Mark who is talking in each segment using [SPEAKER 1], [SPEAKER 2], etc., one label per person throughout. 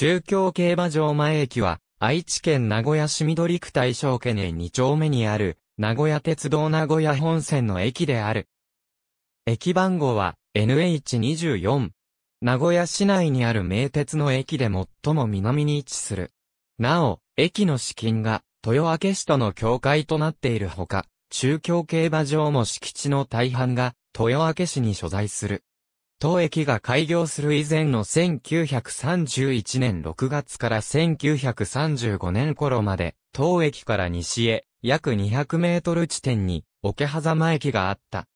[SPEAKER 1] 中京競馬場前駅は、愛知県名古屋市緑区大正家根2丁目にある、名古屋鉄道名古屋本線の駅である。駅番号は NH24。名古屋市内にある名鉄の駅で最も南に位置する。なお、駅の資金が豊明市との境界となっているほか、中京競馬場も敷地の大半が豊明市に所在する。当駅が開業する以前の1931年6月から1935年頃まで、当駅から西へ約200メートル地点に、桶狭間駅があった。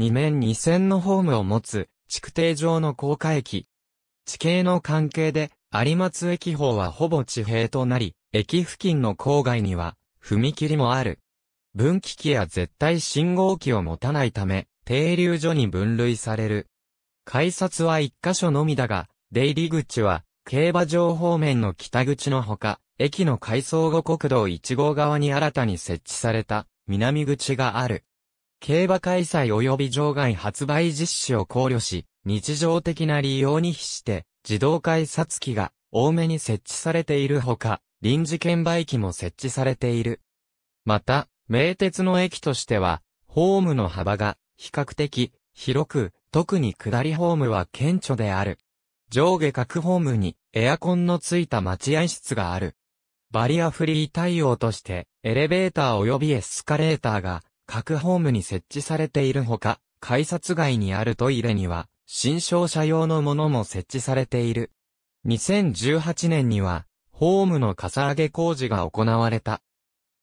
[SPEAKER 1] 2面2線のホームを持つ、築堤上の高架駅。地形の関係で、有松駅方はほぼ地平となり、駅付近の郊外には、踏切もある。分岐器や絶対信号機を持たないため、停留所に分類される。改札は一箇所のみだが、出入り口は、競馬場方面の北口のほか、駅の改装後国道1号側に新たに設置された、南口がある。競馬開催及び場外発売実施を考慮し、日常的な利用に比して、自動改札機が多めに設置されているほか、臨時券売機も設置されている。また、名鉄の駅としては、ホームの幅が比較的広く特に下りホームは顕著である。上下各ホームにエアコンのついた待合室がある。バリアフリー対応として、エレベーター及びエスカレーターが各ホームに設置されているほか、改札外にあるトイレには、新商社用のものも設置されている。2018年には、ホームのかさ上げ工事が行われた。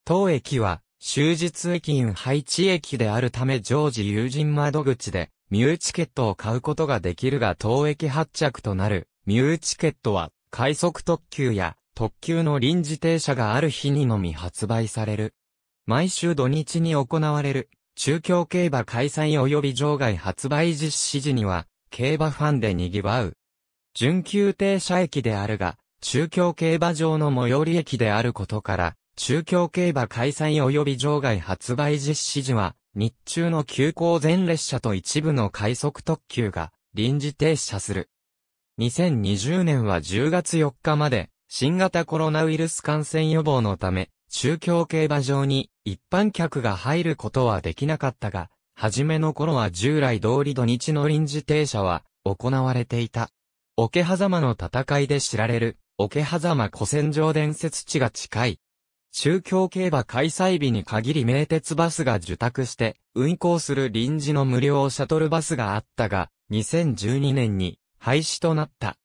[SPEAKER 1] 当駅は、終日駅員配置駅であるため常時有人窓口で、ミューチケットを買うことができるが当駅発着となる、ミューチケットは、快速特急や特急の臨時停車がある日にのみ発売される。毎週土日に行われる、中京競馬開催及び場外発売実施時には、競馬ファンで賑わう。準急停車駅であるが、中京競馬場の最寄り駅であることから、中京競馬開催及び場外発売実施時は、日中の急行全列車と一部の快速特急が臨時停車する。2020年は10月4日まで新型コロナウイルス感染予防のため中京競馬場に一般客が入ることはできなかったが、初めの頃は従来通り土日の臨時停車は行われていた。桶狭間の戦いで知られる、桶狭間古戦場伝説地が近い、中京競馬開催日に限り名鉄バスが受託して運行する臨時の無料シャトルバスがあったが、2012年に廃止となった。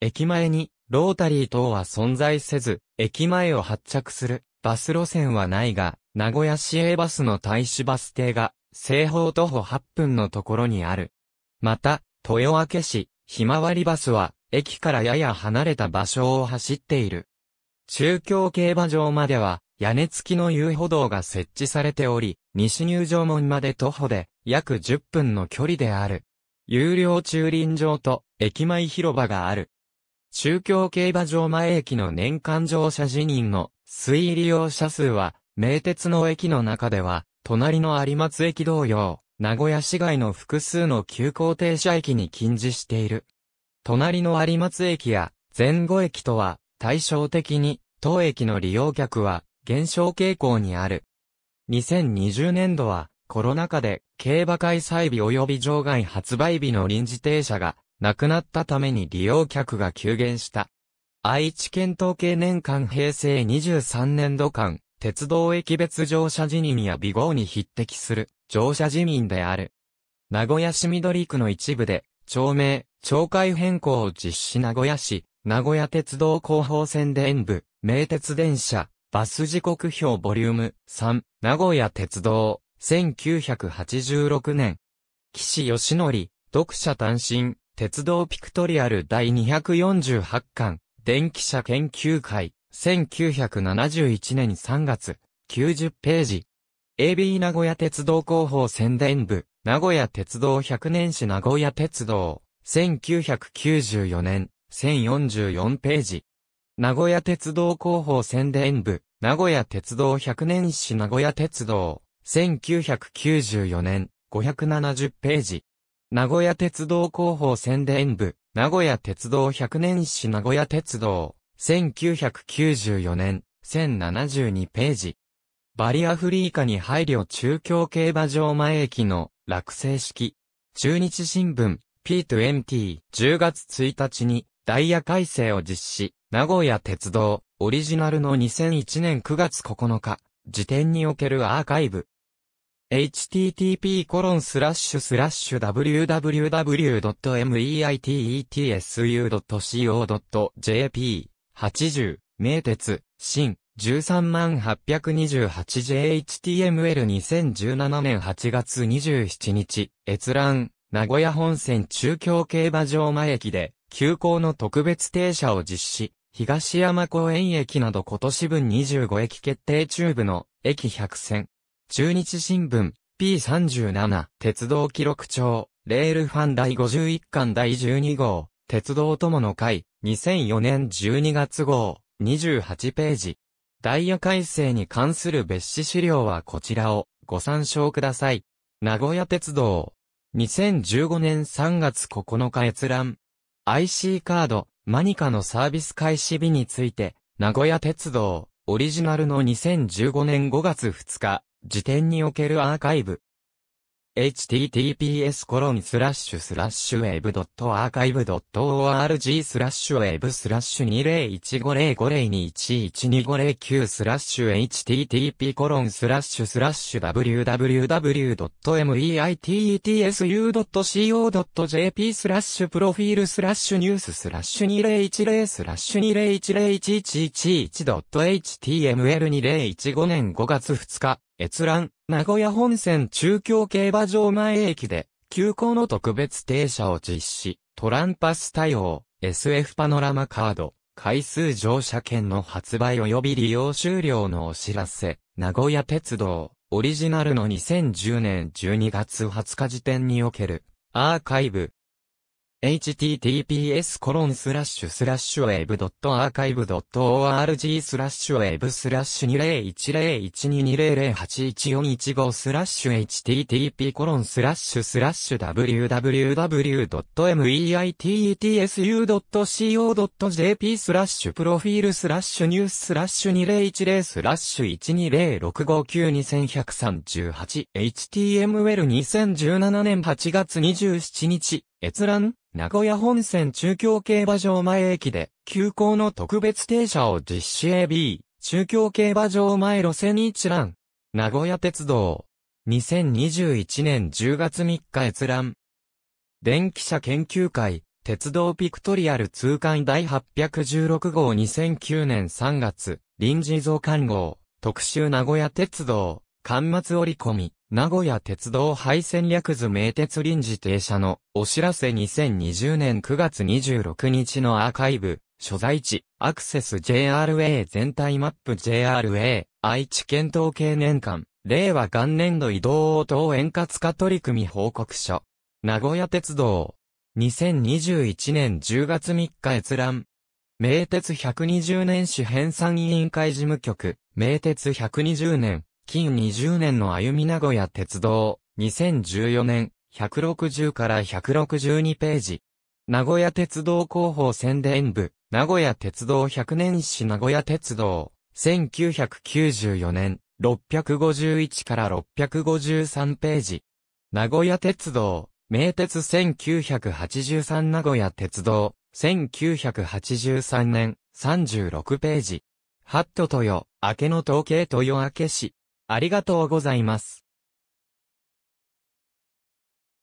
[SPEAKER 1] 駅前にロータリー等は存在せず、駅前を発着するバス路線はないが、名古屋市営バスの大使バス停が西方徒歩8分のところにある。また、豊明市、ひまわりバスは、駅からやや離れた場所を走っている。中京競馬場までは、屋根付きの遊歩道が設置されており、西入場門まで徒歩で約10分の距離である。有料駐輪場と駅前広場がある。中京競馬場前駅の年間乗車辞任の推利用者数は、名鉄の駅の中では、隣の有松駅同様、名古屋市外の複数の急行停車駅に近似している。隣の有松駅や前後駅とは対照的に当駅の利用客は減少傾向にある。2020年度はコロナ禍で競馬開催日及び場外発売日の臨時停車がなくなったために利用客が急減した。愛知県統計年間平成23年度間、鉄道駅別乗車辞任や美号に匹敵する乗車辞任である。名古屋市緑区の一部で、町名、町会変更を実施名古屋市、名古屋鉄道広報宣伝部、名鉄電車、バス時刻表ボリューム3、名古屋鉄道、1986年。岸義則、読者単身、鉄道ピクトリアル第248巻、電気車研究会、1971年3月、90ページ。AB 名古屋鉄道広報宣伝部、名古屋鉄道100年史名古屋鉄道、1994年、1044ページ。名古屋鉄道広報宣伝部、名古屋鉄道100年史名古屋鉄道、1994年、570ページ。名古屋鉄道広報宣伝部、名古屋鉄道100年史名古屋鉄道、1994年、1072ページ。バリアフリー化に配慮中京競馬場前駅の落成式。中日新聞 P2MT10 月1日にダイヤ改正を実施。名古屋鉄道、オリジナルの2001年9月9日、時点におけるアーカイブ。http://www.meitetsu.co.jp80 名鉄新 13828jhtml2017 年8月27日閲覧名古屋本線中京競馬場前駅で急行の特別停車を実施東山公園駅など今年分25駅決定中部の駅100線。中日新聞 P37 鉄道記録帳レールファン第51巻第12号鉄道友の会2004年12月号28ページダイヤ改正に関する別紙資料はこちらをご参照ください。名古屋鉄道2015年3月9日閲覧 IC カードマニカのサービス開始日について、名古屋鉄道、オリジナルの2015年5月2日、時点におけるアーカイブ、https コロンスラッシュスラッシュウェブドットアーカイブドット org スラッシュウェブスラッシュ2 0 1 5 0 5 2 1 1 2 5 9スラッシュ http コロンスラッシュスラッシュ www.meitsu.co.jp スラッシュプロフィールスラッシュニューススラッシュ2010スラッシュ 201011111.html2015 年5月2日閲覧名古屋本線中京競馬場前駅で、急行の特別停車を実施、トランパス対応、SF パノラマカード、回数乗車券の発売及び利用終了のお知らせ、名古屋鉄道、オリジナルの2010年12月20日時点における、アーカイブ、https コロンスラッシュスラッシュウェブドットアーカイブドット org スラッシュウェブスラッシュ20101220081415スラッシュ http コロンスラッシュスラッシュ www.meitsu.co.jp スラッシュプロフィールスラッシュニューススラッシュ2010スラッシュ12065921318 html2017 年8月27日閲覧、名古屋本線中京競馬場前駅で、急行の特別停車を実施 AB、中京競馬場前路線一覧。名古屋鉄道。2021年10月3日閲覧。電気車研究会、鉄道ピクトリアル通貫第816号2009年3月、臨時増刊号、特集名古屋鉄道、刊末折り込み。名古屋鉄道廃線略図名鉄臨時停車のお知らせ2020年9月26日のアーカイブ、所在地、アクセス JRA 全体マップ JRA、愛知県統計年間、令和元年度移動応答円滑化取り組み報告書。名古屋鉄道。2021年10月3日閲覧。名鉄120年市編纂委員会事務局、名鉄120年近20年の歩み名古屋鉄道、2014年、160から162ページ。名古屋鉄道広報宣伝部、名古屋鉄道100年史名古屋鉄道、1994年、651から653ページ。名古屋鉄道、名鉄1983名古屋鉄道、1983年、36ページ。ハットトヨ、明けの統計豊明市。ありがとうございます。